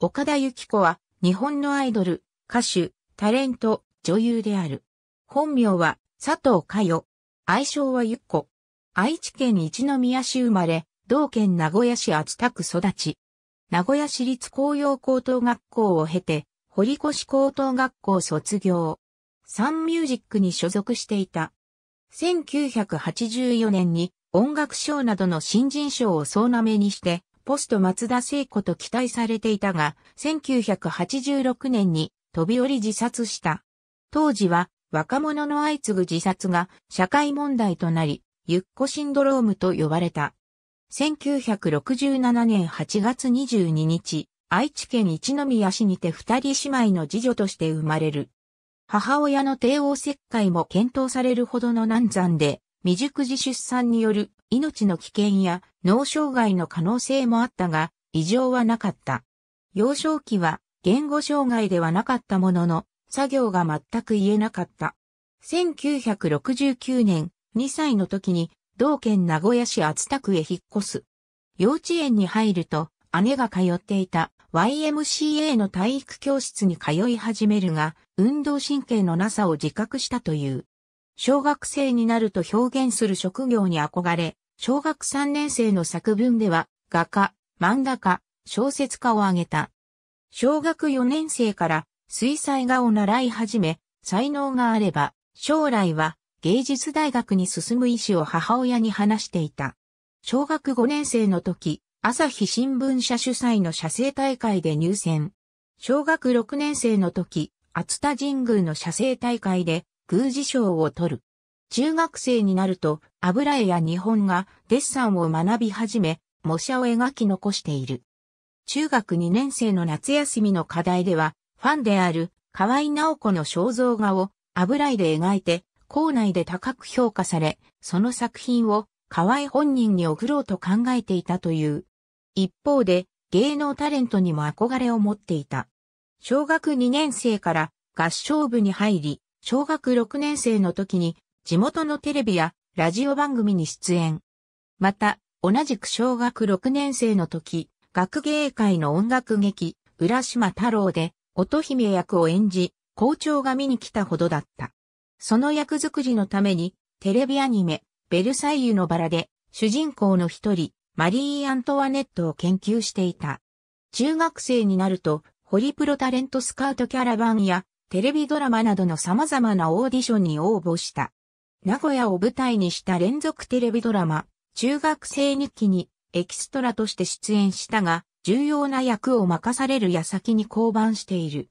岡田幸子は、日本のアイドル、歌手、タレント、女優である。本名は、佐藤佳代。愛称はゆっこ。愛知県一宮市生まれ、同県名古屋市厚田区育ち。名古屋市立工業高等学校を経て、堀越高等学校卒業。サンミュージックに所属していた。1984年に音楽賞などの新人賞を総なめにして、ポスト松田聖子と期待されていたが、1986年に飛び降り自殺した。当時は若者の相次ぐ自殺が社会問題となり、ゆっこシンドロームと呼ばれた。1967年8月22日、愛知県一宮市にて二人姉妹の次女として生まれる。母親の帝王切開も検討されるほどの難産で、未熟児出産による命の危険や脳障害の可能性もあったが、異常はなかった。幼少期は言語障害ではなかったものの、作業が全く言えなかった。1969年、2歳の時に、同県名古屋市厚田区へ引っ越す。幼稚園に入ると、姉が通っていた YMCA の体育教室に通い始めるが、運動神経のなさを自覚したという。小学生になると表現する職業に憧れ、小学3年生の作文では、画家、漫画家、小説家を挙げた。小学4年生から水彩画を習い始め、才能があれば、将来は芸術大学に進む意思を母親に話していた。小学5年生の時、朝日新聞社主催の写生大会で入選。小学6年生の時、熱田神宮の写生大会で宮司賞を取る。中学生になると油絵や日本画、デッサンを学び始め、模写を描き残している。中学2年生の夏休みの課題では、ファンである河合直子の肖像画を油絵で描いて、校内で高く評価され、その作品を河合本人に送ろうと考えていたという。一方で、芸能タレントにも憧れを持っていた。小学2年生から合唱部に入り、小学6年生の時に地元のテレビやラジオ番組に出演。また、同じく小学6年生の時、学芸会の音楽劇、浦島太郎で、乙姫役を演じ、校長が見に来たほどだった。その役作りのために、テレビアニメ、ベルサイユのバラで、主人公の一人、マリー・アントワネットを研究していた。中学生になると、ホリプロタレントスカウトキャラバンや、テレビドラマなどの様々なオーディションに応募した。名古屋を舞台にした連続テレビドラマ、中学生日記にエキストラとして出演したが、重要な役を任される矢先に降板している。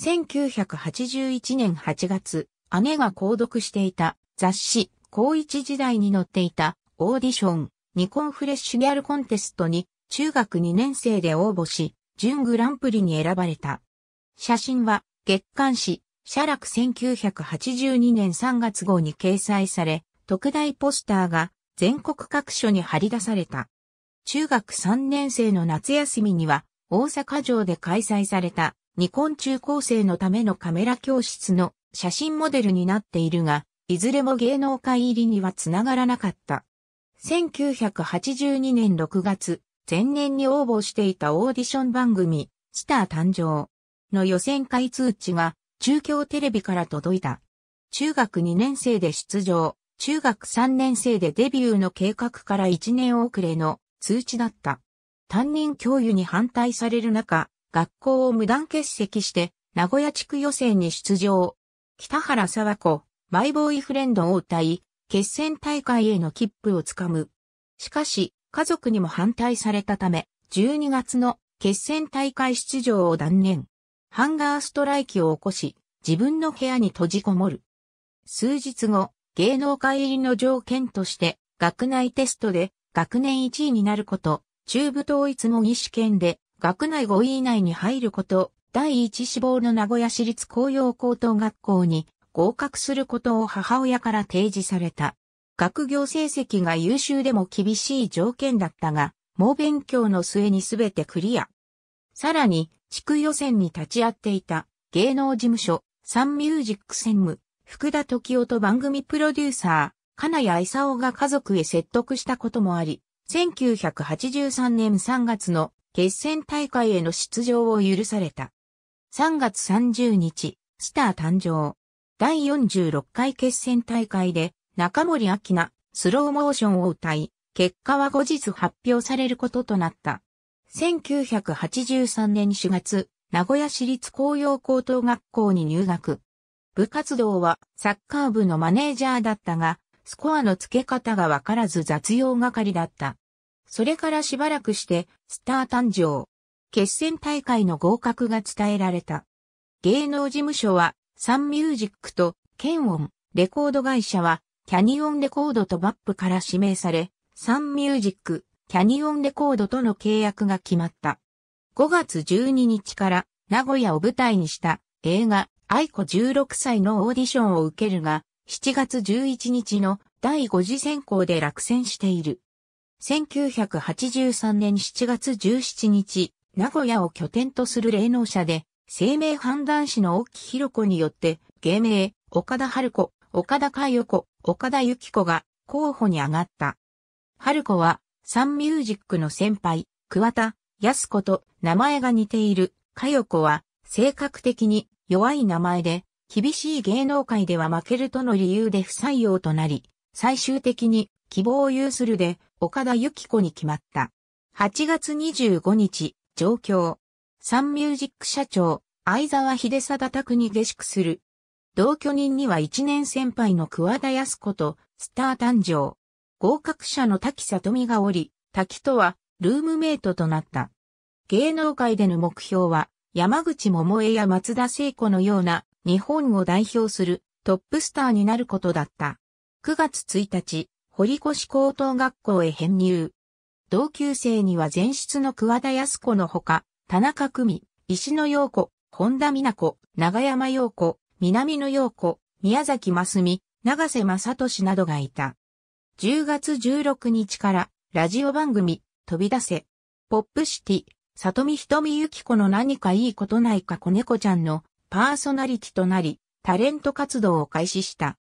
1981年8月、姉が購読していた雑誌、高一時代に載っていたオーディション、ニコンフレッシュギャルコンテストに中学2年生で応募し、準グランプリに選ばれた。写真は月刊誌、写楽1982年3月号に掲載され、特大ポスターが全国各所に貼り出された。中学3年生の夏休みには、大阪城で開催された、ニコン中高生のためのカメラ教室の写真モデルになっているが、いずれも芸能界入りにはつながらなかった。1982年6月、前年に応募していたオーディション番組、スター誕生の予選会通知が中京テレビから届いた。中学2年生で出場、中学3年生でデビューの計画から1年遅れの通知だった。担任教諭に反対される中、学校を無断欠席して、名古屋地区予選に出場。北原沢子、マイボーイフレンドを歌い、決戦大会への切符をつかむ。しかし、家族にも反対されたため、12月の決戦大会出場を断念。ハンガーストライキを起こし、自分の部屋に閉じこもる。数日後、芸能界入りの条件として、学内テストで学年1位になること、中部統一模擬試験で学内5位以内に入ること、第一志望の名古屋市立工業高等学校に合格することを母親から提示された。学業成績が優秀でも厳しい条件だったが、猛勉強の末にすべてクリア。さらに、地区予選に立ち会っていた芸能事務所、サンミュージック専務、福田時夫と番組プロデューサー、金谷勲が家族へ説得したこともあり、1983年3月の決戦大会への出場を許された。3月30日、スター誕生。第46回決戦大会で中森明菜、スローモーションを歌い、結果は後日発表されることとなった。1983年4月、名古屋市立工業高等学校に入学。部活動はサッカー部のマネージャーだったが、スコアの付け方がわからず雑用係だった。それからしばらくして、スター誕生。決戦大会の合格が伝えられた。芸能事務所は、サンミュージックと、ケンオン、レコード会社は、キャニオンレコードとバップから指名され、サンミュージック、キャニオンレコードとの契約が決まった。5月12日から名古屋を舞台にした映画愛子16歳のオーディションを受けるが、7月11日の第5次選考で落選している。1983年7月17日、名古屋を拠点とする霊能者で、生命判断士の沖弘子によって、芸名、岡田春子、岡田佳代子、岡田幸子が候補に上がった。春子はサンミュージックの先輩、桑田、安子と名前が似ている、かよ子は、性格的に弱い名前で、厳しい芸能界では負けるとの理由で不採用となり、最終的に希望を有するで、岡田由紀子に決まった。8月25日、上京。サンミュージック社長、相沢秀貞宅に下宿する。同居人には1年先輩の桑田康子と、スター誕生。合格者の滝里美がおり、滝とはルームメイトとなった。芸能界での目標は、山口桃江や松田聖子のような日本を代表するトップスターになることだった。9月1日、堀越高等学校へ編入。同級生には前室の桑田康子のほか、田中久美、石野陽子、本田美奈子、長山陽子、南野陽子、宮崎真澄、長瀬正俊などがいた。10月16日からラジオ番組飛び出せ。ポップシティ、里見瞳ゆき子の何かいいことないか子猫ちゃんのパーソナリティとなり、タレント活動を開始した。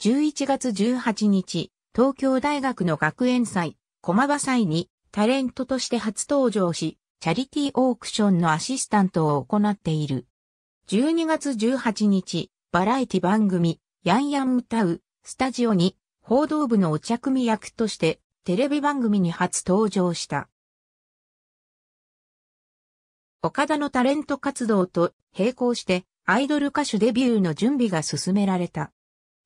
11月18日、東京大学の学園祭、駒場祭にタレントとして初登場し、チャリティーオークションのアシスタントを行っている。12月18日、バラエティ番組、ヤンヤン歌う、スタジオに報道部のお茶組役としてテレビ番組に初登場した。岡田のタレント活動と並行してアイドル歌手デビューの準備が進められた。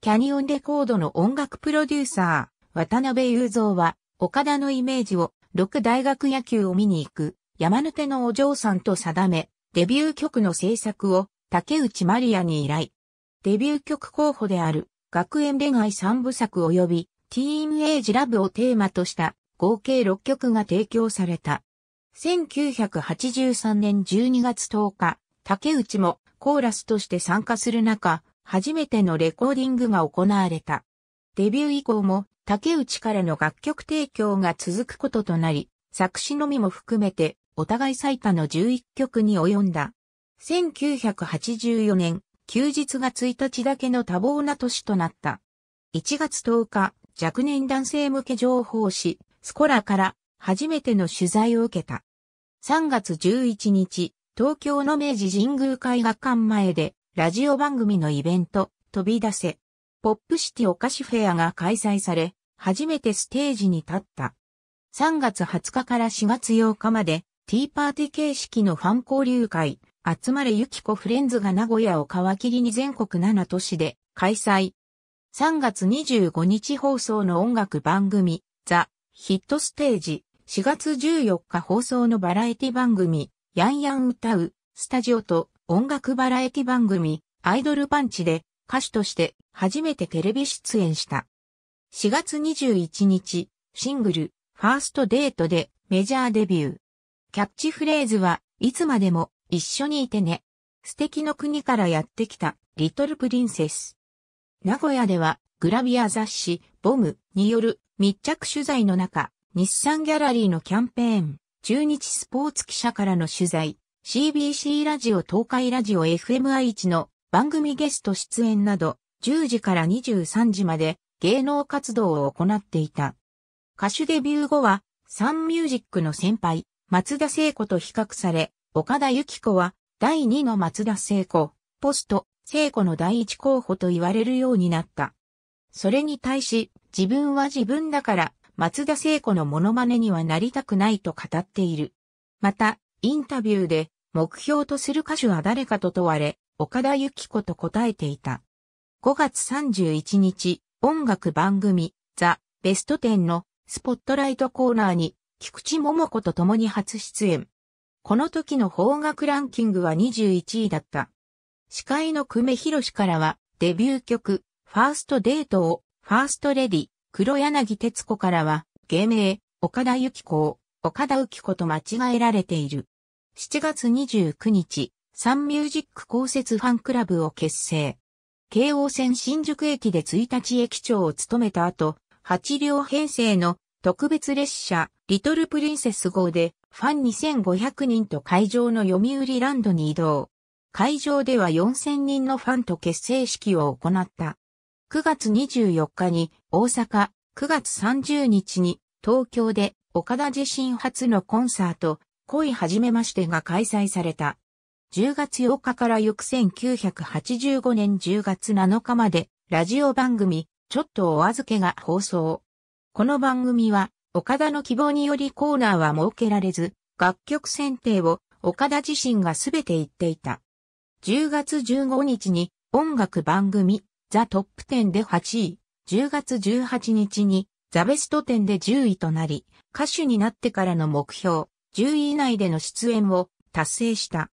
キャニオンレコードの音楽プロデューサー、渡辺雄三は、岡田のイメージを、六大学野球を見に行く、山手のお嬢さんと定め、デビュー曲の制作を、竹内まりやに依頼。デビュー曲候補である、学園恋愛三部作及びティーンエイジラブをテーマとした合計6曲が提供された。1983年12月10日、竹内もコーラスとして参加する中、初めてのレコーディングが行われた。デビュー以降も竹内からの楽曲提供が続くこととなり、作詞のみも含めてお互い最多の11曲に及んだ。1984年、休日が1日だけの多忙な年となった。1月10日、若年男性向け情報誌、スコラから初めての取材を受けた。3月11日、東京の明治神宮会学館前で、ラジオ番組のイベント、飛び出せ、ポップシティお菓子フェアが開催され、初めてステージに立った。3月20日から4月8日まで、ティーパーティ形式のファン交流会、集まれゆきこフレンズが名古屋を皮切りに全国7都市で開催。3月25日放送の音楽番組、ザ・ヒットステージ、4月14日放送のバラエティ番組、ヤンヤン歌う、スタジオと音楽バラエティ番組、アイドルパンチで歌手として初めてテレビ出演した。4月21日、シングル、ファーストデートでメジャーデビュー。キャッチフレーズは、いつまでも一緒にいてね。素敵の国からやってきた、リトルプリンセス。名古屋では、グラビア雑誌、ボムによる密着取材の中、日産ギャラリーのキャンペーン、中日スポーツ記者からの取材、CBC ラジオ東海ラジオ FMI1 の番組ゲスト出演など、10時から23時まで芸能活動を行っていた。歌手デビュー後は、サンミュージックの先輩、松田聖子と比較され、岡田幸子は、第2の松田聖子、ポスト、聖子の第一候補と言われるようになった。それに対し、自分は自分だから、松田聖子のモノマネにはなりたくないと語っている。また、インタビューで、目標とする歌手は誰かと問われ、岡田幸子と答えていた。5月31日、音楽番組、ザ・ベスト10のスポットライトコーナーに、菊池桃子と共に初出演。この時の方角ランキングは21位だった。司会の久米宏からは、デビュー曲、ファーストデートを、ファーストレディ、黒柳徹子からは、芸名、岡田幸子を、岡田幸子と間違えられている。7月29日、サンミュージック公設ファンクラブを結成。京王線新宿駅で1日駅長を務めた後、8両編成の特別列車、リトルプリンセス号でファン2500人と会場の読売ランドに移動。会場では4000人のファンと結成式を行った。9月24日に大阪、9月30日に東京で岡田自身初のコンサート、恋始めましてが開催された。10月8日から翌1985年10月7日までラジオ番組、ちょっとお預けが放送。この番組は岡田の希望によりコーナーは設けられず、楽曲選定を岡田自身が全て言っていた。10月15日に音楽番組ザ・トップ10で8位、10月18日にザ・ベスト10で10位となり、歌手になってからの目標、10位以内での出演を達成した。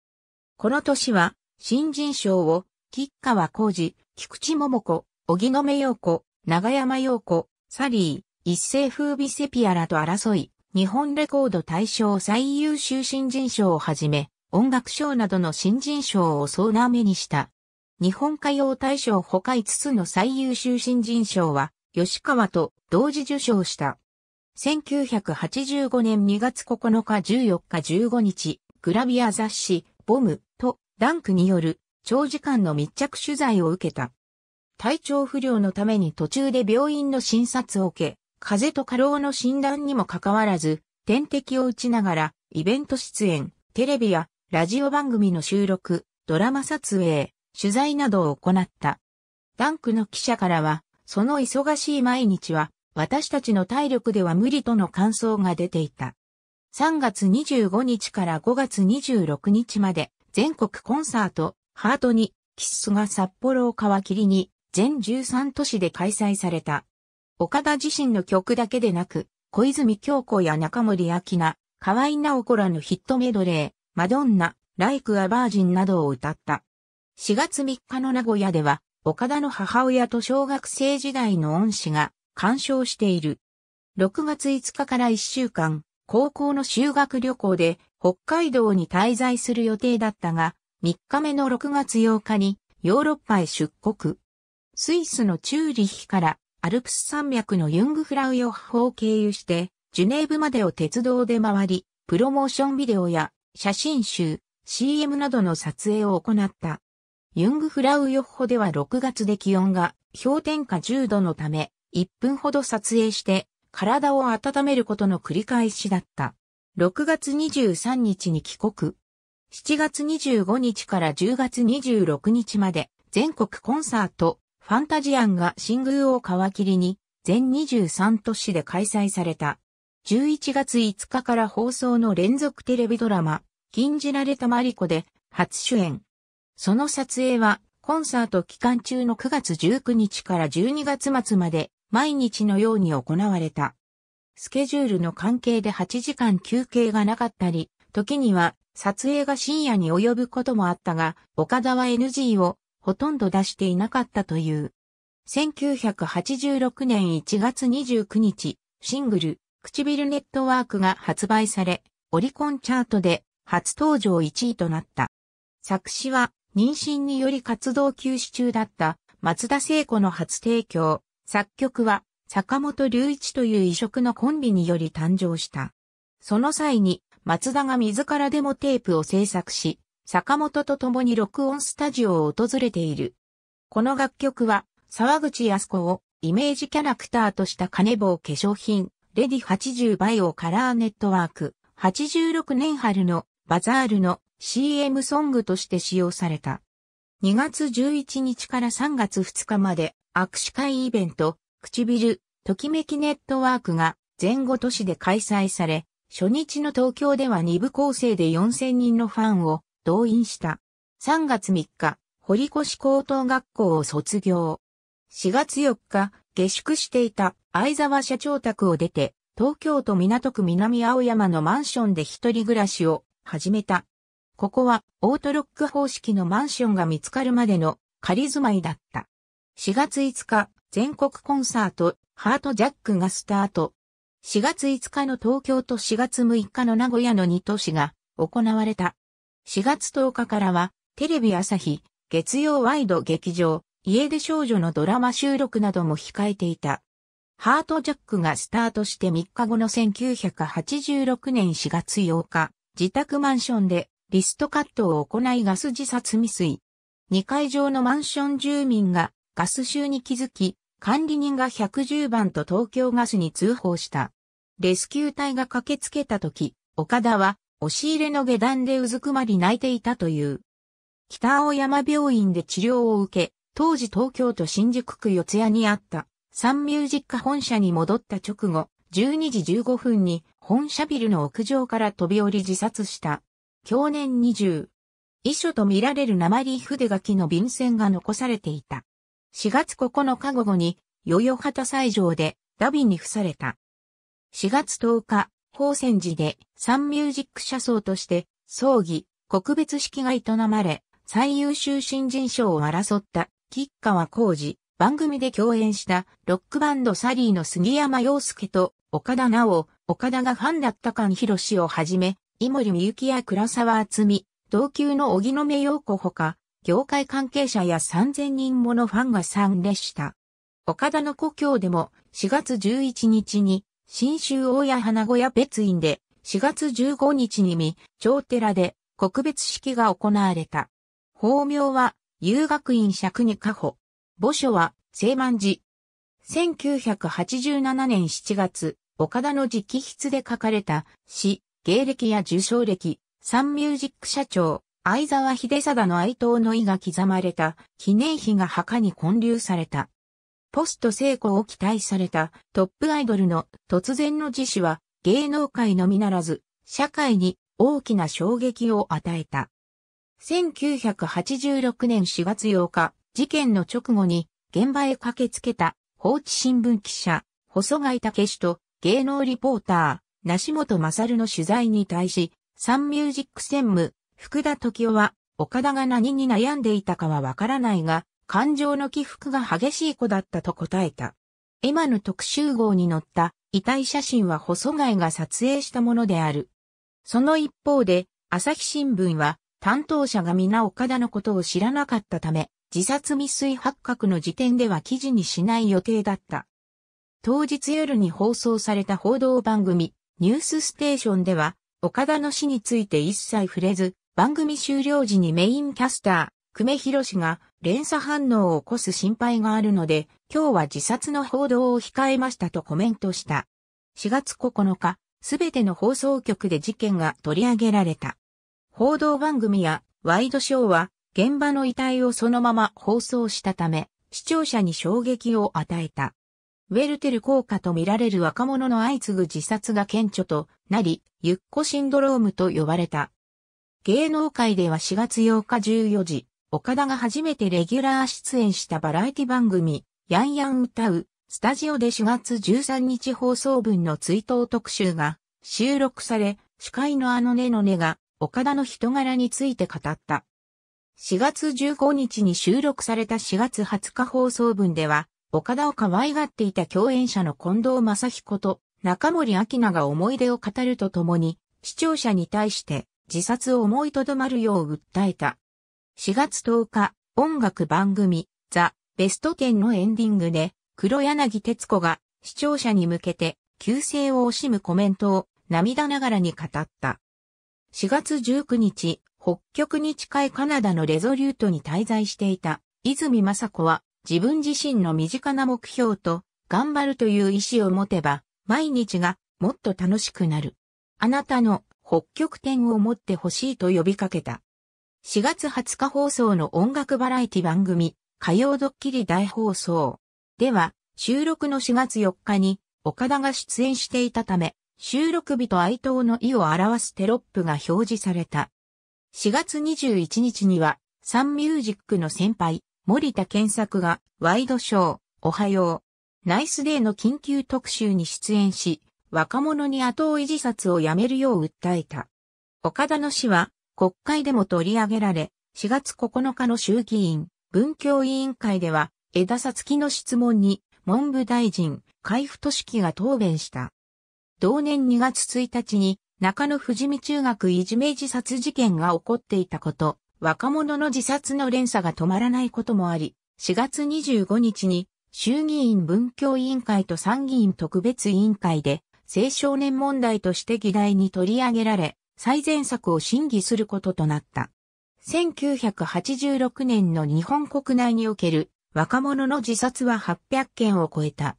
この年は新人賞を吉川浩二、菊池桃子、荻野目洋子、長山洋子、サリー、一世風靡セピアラと争い、日本レコード大賞最優秀新人賞をはじめ、音楽賞などの新人賞を総なめにした。日本歌謡大賞他5つの最優秀新人賞は、吉川と同時受賞した。1985年2月9日14日15日、グラビア雑誌、ボムとダンクによる長時間の密着取材を受けた。体調不良のために途中で病院の診察を受け、風邪と過労の診断にもかかわらず、点滴を打ちながら、イベント出演、テレビやラジオ番組の収録、ドラマ撮影、取材などを行った。ダンクの記者からは、その忙しい毎日は、私たちの体力では無理との感想が出ていた。3月25日から5月26日まで、全国コンサート、ハートに、キッスが札幌を皮切りに、全13都市で開催された。岡田自身の曲だけでなく、小泉京子や中森明菜、河合直子らのヒットメドレー、マドンナ、ライク・ア・バージンなどを歌った。4月3日の名古屋では、岡田の母親と小学生時代の恩師が鑑賞している。6月5日から1週間、高校の修学旅行で北海道に滞在する予定だったが、3日目の6月8日にヨーロッパへ出国。スイスのチューリヒからアルプス山脈のユングフラウヨッホを経由して、ジュネーブまでを鉄道で回り、プロモーションビデオや写真集、CM などの撮影を行った。ユングフラウヨッホでは6月で気温が氷点下10度のため、1分ほど撮影して、体を温めることの繰り返しだった。6月23日に帰国。7月25日から10月26日まで全国コンサート、ファンタジアンが新宮を皮切りに、全23都市で開催された。11月5日から放送の連続テレビドラマ、禁じられたマリコで初主演。その撮影は、コンサート期間中の9月19日から12月末まで、毎日のように行われた。スケジュールの関係で8時間休憩がなかったり、時には撮影が深夜に及ぶこともあったが、岡田は NG をほとんど出していなかったという。1986年1月29日、シングル、唇ネットワークが発売され、オリコンチャートで初登場1位となった。作詞は、妊娠により活動休止中だった松田聖子の初提供、作曲は坂本隆一という異色のコンビにより誕生した。その際に松田が自らデモテープを制作し、坂本と共に録音スタジオを訪れている。この楽曲は、沢口康子をイメージキャラクターとした金棒化粧品、レディ80バイオカラーネットワーク、86年春のバザールの CM ソングとして使用された。2月11日から3月2日まで握手会イベント、唇、ときめきネットワークが前後都市で開催され、初日の東京では2部構成で4000人のファンを動員した。3月3日、堀越高等学校を卒業。4月4日、下宿していた相沢社長宅を出て、東京都港区南青山のマンションで一人暮らしを始めた。ここはオートロック方式のマンションが見つかるまでの仮住まいだった。4月5日、全国コンサート、ハートジャックがスタート。4月5日の東京と4月6日の名古屋の2都市が行われた。4月10日からは、テレビ朝日、月曜ワイド劇場、家出少女のドラマ収録なども控えていた。ハートジャックがスタートして3日後の1986年4月8日、自宅マンションでリストカットを行いガス自殺未遂。2階上のマンション住民がガス臭に気づき、管理人が110番と東京ガスに通報した。レスキュー隊が駆けつけた時、岡田は押し入れの下段でうずくまり泣いていたという。北青山病院で治療を受け、当時東京都新宿区四谷にあったサンミュージック本社に戻った直後、12時15分に本社ビルの屋上から飛び降り自殺した。去年20。遺書と見られる鉛筆書きの便箋が残されていた。4月9日午後に、代々畑斎場でダビに付された。4月10日、高泉寺でサンミュージック社葬として葬儀、告別式が営まれ、最優秀新人賞を争った吉川浩二、番組で共演したロックバンドサリーの杉山陽介と岡田直、岡田がファンだった菅博士をはじめ、井森美幸や倉沢厚美、同級の荻野目洋子ほか、業界関係者や3000人ものファンが参列した。岡田の故郷でも4月11日に新州大谷花小屋別院で4月15日に見、長寺で告別式が行われた。法名は遊学院釈に加保。墓所は聖万寺。1987年7月、岡田の直筆で書かれた詩、芸歴や受賞歴、サンミュージック社長、相沢秀貞の哀悼の意が刻まれた記念碑が墓に建立された。ポスト成功を期待されたトップアイドルの突然の自死は芸能界のみならず社会に大きな衝撃を与えた。1986年4月8日、事件の直後に現場へ駆けつけた放置新聞記者、細貝武史と芸能リポーター、梨本勝の取材に対し、サンミュージック専務、福田時夫は、岡田が何に悩んでいたかはわからないが、感情の起伏が激しい子だったと答えた。エマの特集号に載った遺体写真は細貝が撮影したものである。その一方で、朝日新聞は担当者が皆岡田のことを知らなかったため、自殺未遂発覚の時点では記事にしない予定だった。当日夜に放送された報道番組、ニュースステーションでは、岡田の死について一切触れず、番組終了時にメインキャスター、久米博が連鎖反応を起こす心配があるので、今日は自殺の報道を控えましたとコメントした。4月9日、すべての放送局で事件が取り上げられた。報道番組やワイドショーは現場の遺体をそのまま放送したため、視聴者に衝撃を与えた。ウェルテル効果と見られる若者の相次ぐ自殺が顕著となり、ゆっこシンドロームと呼ばれた。芸能界では4月8日14時、岡田が初めてレギュラー出演したバラエティ番組、ヤンヤン歌う、スタジオで4月13日放送分の追悼特集が収録され、司会のあのねのねが、岡田の人柄について語った。4月15日に収録された4月20日放送分では、岡田を可愛がっていた共演者の近藤正彦と中森明菜が思い出を語るとともに、視聴者に対して自殺を思いとどまるよう訴えた。4月10日、音楽番組、ザ・ベスト10のエンディングで、黒柳徹子が視聴者に向けて、旧姓を惜しむコメントを涙ながらに語った。4月19日、北極に近いカナダのレゾリュートに滞在していた泉雅子は自分自身の身近な目標と頑張るという意志を持てば毎日がもっと楽しくなる。あなたの北極点を持ってほしいと呼びかけた。4月20日放送の音楽バラエティ番組、火曜ドッキリ大放送。では、収録の4月4日に、岡田が出演していたため、収録日と哀悼の意を表すテロップが表示された。4月21日には、サンミュージックの先輩、森田健作が、ワイドショー、おはよう、ナイスデーの緊急特集に出演し、若者に後追い自殺をやめるよう訴えた。岡田の死は、国会でも取り上げられ、4月9日の衆議院、文教委員会では、枝さつきの質問に、文部大臣、海部俊樹が答弁した。同年2月1日に、中野富士見中学いじめ自殺事件が起こっていたこと、若者の自殺の連鎖が止まらないこともあり、4月25日に、衆議院文教委員会と参議院特別委員会で、青少年問題として議題に取り上げられ、最善策を審議することとなった。1986年の日本国内における若者の自殺は800件を超えた。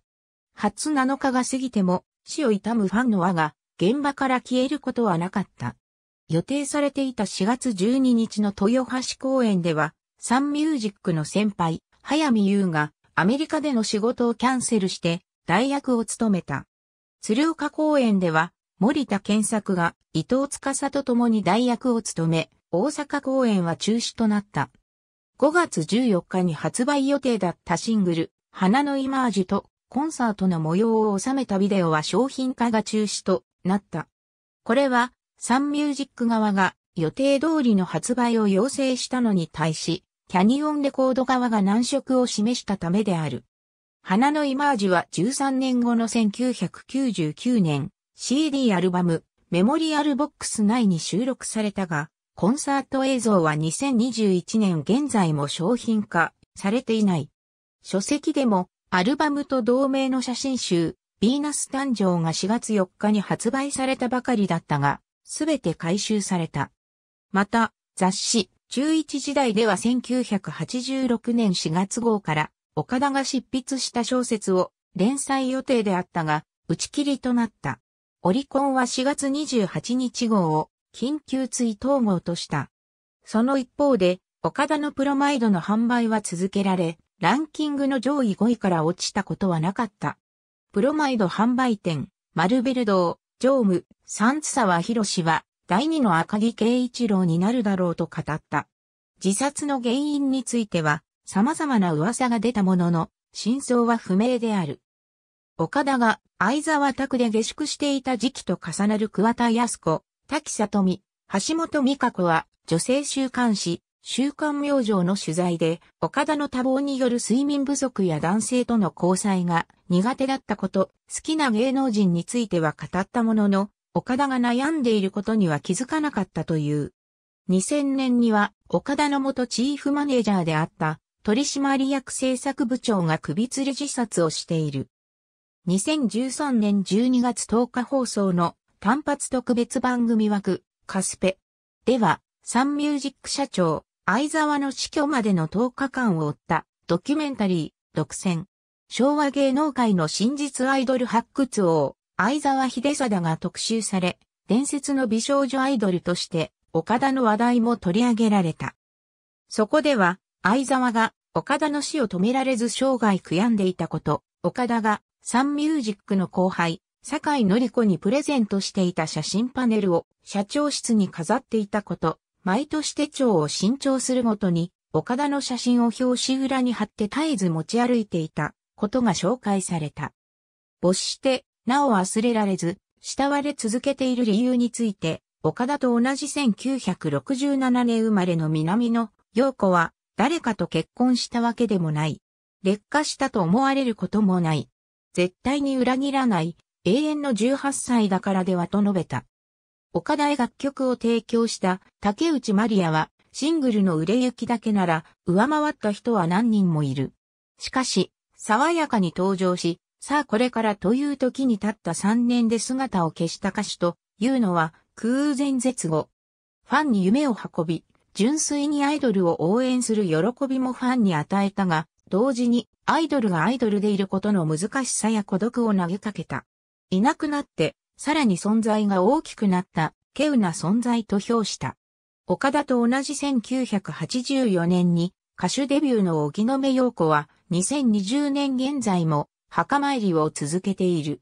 初7日が過ぎても死を悼むファンの輪が現場から消えることはなかった。予定されていた4月12日の豊橋公演では、サンミュージックの先輩、早見優がアメリカでの仕事をキャンセルして代役を務めた。鶴岡公演では森田健作が伊藤司と共に代役を務め、大阪公演は中止となった。5月14日に発売予定だったシングル、花のイマージュとコンサートの模様を収めたビデオは商品化が中止となった。これは、サンミュージック側が予定通りの発売を要請したのに対し、キャニオンレコード側が難色を示したためである。花のイマージュは13年後の1999年、CD アルバム、メモリアルボックス内に収録されたが、コンサート映像は2021年現在も商品化されていない。書籍でも、アルバムと同名の写真集、ヴィーナス誕生が4月4日に発売されたばかりだったが、すべて回収された。また、雑誌、中1時代では1986年4月号から、岡田が執筆した小説を連載予定であったが、打ち切りとなった。オリコンは4月28日号を緊急追悼号とした。その一方で、岡田のプロマイドの販売は続けられ、ランキングの上位5位から落ちたことはなかった。プロマイド販売店、マルベル堂、常務、三津沢博シは、第二の赤木圭一郎になるだろうと語った。自殺の原因については、様々な噂が出たものの、真相は不明である。岡田が相沢拓で下宿していた時期と重なる桑田康子、滝里美、橋本美香子は女性週刊誌、週刊明星の取材で、岡田の多忙による睡眠不足や男性との交際が苦手だったこと、好きな芸能人については語ったものの、岡田が悩んでいることには気づかなかったという。2000年には、岡田の元チーフマネージャーであった、取締役政策部長が首吊り自殺をしている。2013年12月10日放送の単発特別番組枠、カスペ。では、サンミュージック社長、相沢の死去までの10日間を追ったドキュメンタリー、独占。昭和芸能界の真実アイドル発掘王、相沢秀貞が特集され、伝説の美少女アイドルとして、岡田の話題も取り上げられた。そこでは、相沢が岡田の死を止められず生涯悔やんでいたこと、岡田がサンミュージックの後輩、酒井紀子にプレゼントしていた写真パネルを社長室に飾っていたこと、毎年手帳を新調するごとに、岡田の写真を表紙裏に貼って絶えず持ち歩いていたことが紹介された。没して、なお忘れられず、慕われ続けている理由について、岡田と同じ1967年生まれの南野陽子は、誰かと結婚したわけでもない。劣化したと思われることもない。絶対に裏切らない、永遠の18歳だからではと述べた。岡田へ楽曲を提供した竹内まりやは、シングルの売れ行きだけなら、上回った人は何人もいる。しかし、爽やかに登場し、さあこれからという時に経った3年で姿を消した歌手というのは空前絶後。ファンに夢を運び、純粋にアイドルを応援する喜びもファンに与えたが、同時にアイドルがアイドルでいることの難しさや孤独を投げかけた。いなくなって、さらに存在が大きくなった、稀有な存在と評した。岡田と同じ1984年に歌手デビューの荻野目洋子は2020年現在も墓参りを続けている。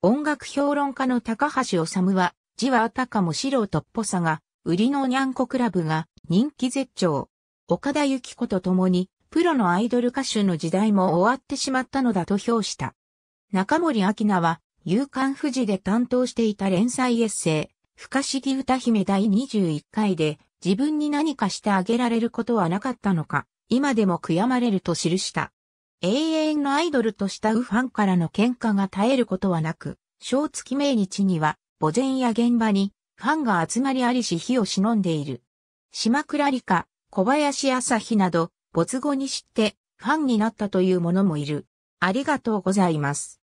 音楽評論家の高橋治は、字はあたかも素人っぽさが、売りのにゃんこクラブが人気絶頂。岡田幸子と共にプロのアイドル歌手の時代も終わってしまったのだと評した。中森明菜は、夕刊富士で担当していた連載エッセイ、不可思議歌姫第21回で、自分に何かしてあげられることはなかったのか、今でも悔やまれると記した。永遠のアイドルと慕うファンからの喧嘩が絶えることはなく、正月命日には、墓前や現場に、ファンが集まりありし火を忍んでいる。島倉理科、小林朝日など、没後に知ってファンになったという者もいる。ありがとうございます。